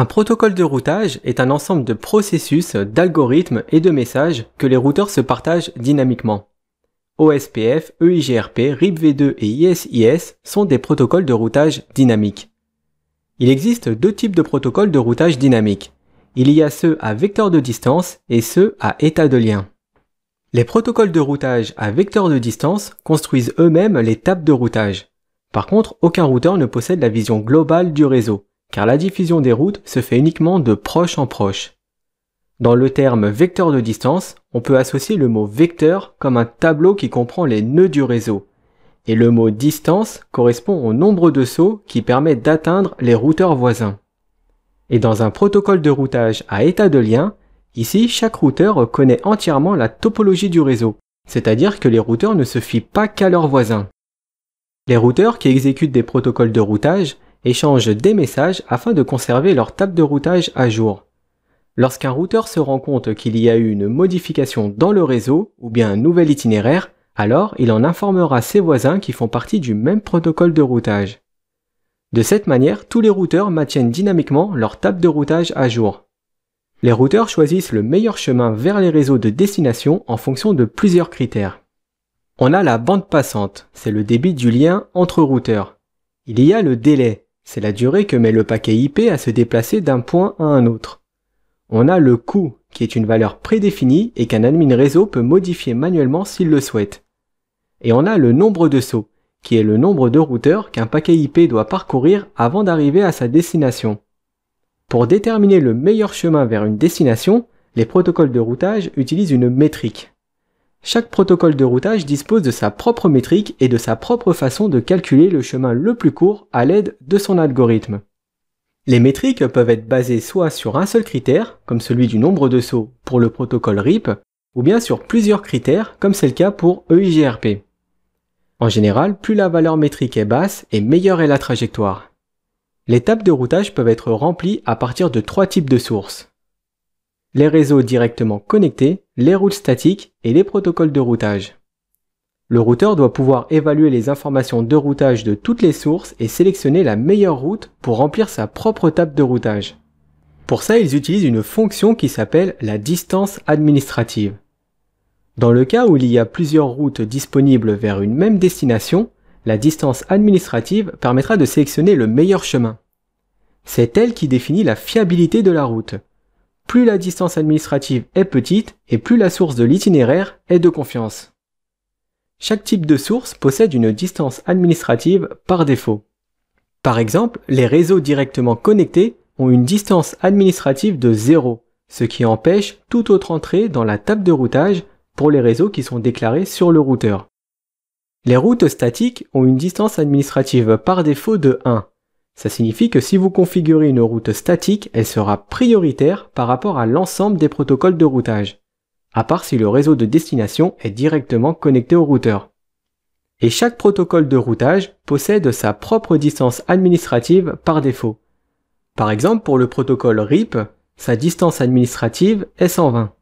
Un protocole de routage est un ensemble de processus, d'algorithmes et de messages que les routeurs se partagent dynamiquement. OSPF, EIGRP, RIPv2 et ISIS sont des protocoles de routage dynamiques. Il existe deux types de protocoles de routage dynamique. Il y a ceux à vecteur de distance et ceux à état de lien. Les protocoles de routage à vecteur de distance construisent eux-mêmes les tables de routage. Par contre, aucun routeur ne possède la vision globale du réseau car la diffusion des routes se fait uniquement de proche en proche. Dans le terme vecteur de distance, on peut associer le mot vecteur comme un tableau qui comprend les nœuds du réseau. Et le mot distance correspond au nombre de sauts qui permet d'atteindre les routeurs voisins. Et dans un protocole de routage à état de lien, ici chaque routeur connaît entièrement la topologie du réseau, c'est-à-dire que les routeurs ne se fient pas qu'à leurs voisins. Les routeurs qui exécutent des protocoles de routage échangent des messages afin de conserver leur table de routage à jour. Lorsqu'un routeur se rend compte qu'il y a eu une modification dans le réseau ou bien un nouvel itinéraire, alors il en informera ses voisins qui font partie du même protocole de routage. De cette manière, tous les routeurs maintiennent dynamiquement leur table de routage à jour. Les routeurs choisissent le meilleur chemin vers les réseaux de destination en fonction de plusieurs critères. On a la bande passante, c'est le débit du lien entre routeurs. Il y a le délai, c'est la durée que met le paquet IP à se déplacer d'un point à un autre. On a le coût, qui est une valeur prédéfinie et qu'un admin réseau peut modifier manuellement s'il le souhaite. Et on a le nombre de sauts, qui est le nombre de routeurs qu'un paquet IP doit parcourir avant d'arriver à sa destination. Pour déterminer le meilleur chemin vers une destination, les protocoles de routage utilisent une métrique. Chaque protocole de routage dispose de sa propre métrique et de sa propre façon de calculer le chemin le plus court à l'aide de son algorithme. Les métriques peuvent être basées soit sur un seul critère, comme celui du nombre de sauts pour le protocole RIP, ou bien sur plusieurs critères, comme c'est le cas pour EIGRP. En général, plus la valeur métrique est basse et meilleure est la trajectoire. Les tables de routage peuvent être remplies à partir de trois types de sources. Les réseaux directement connectés, les routes statiques et les protocoles de routage. Le routeur doit pouvoir évaluer les informations de routage de toutes les sources et sélectionner la meilleure route pour remplir sa propre table de routage. Pour ça, ils utilisent une fonction qui s'appelle la distance administrative. Dans le cas où il y a plusieurs routes disponibles vers une même destination, la distance administrative permettra de sélectionner le meilleur chemin. C'est elle qui définit la fiabilité de la route plus la distance administrative est petite et plus la source de l'itinéraire est de confiance. Chaque type de source possède une distance administrative par défaut. Par exemple, les réseaux directement connectés ont une distance administrative de 0, ce qui empêche toute autre entrée dans la table de routage pour les réseaux qui sont déclarés sur le routeur. Les routes statiques ont une distance administrative par défaut de 1, ça signifie que si vous configurez une route statique, elle sera prioritaire par rapport à l'ensemble des protocoles de routage, à part si le réseau de destination est directement connecté au routeur. Et chaque protocole de routage possède sa propre distance administrative par défaut. Par exemple, pour le protocole RIP, sa distance administrative est 120.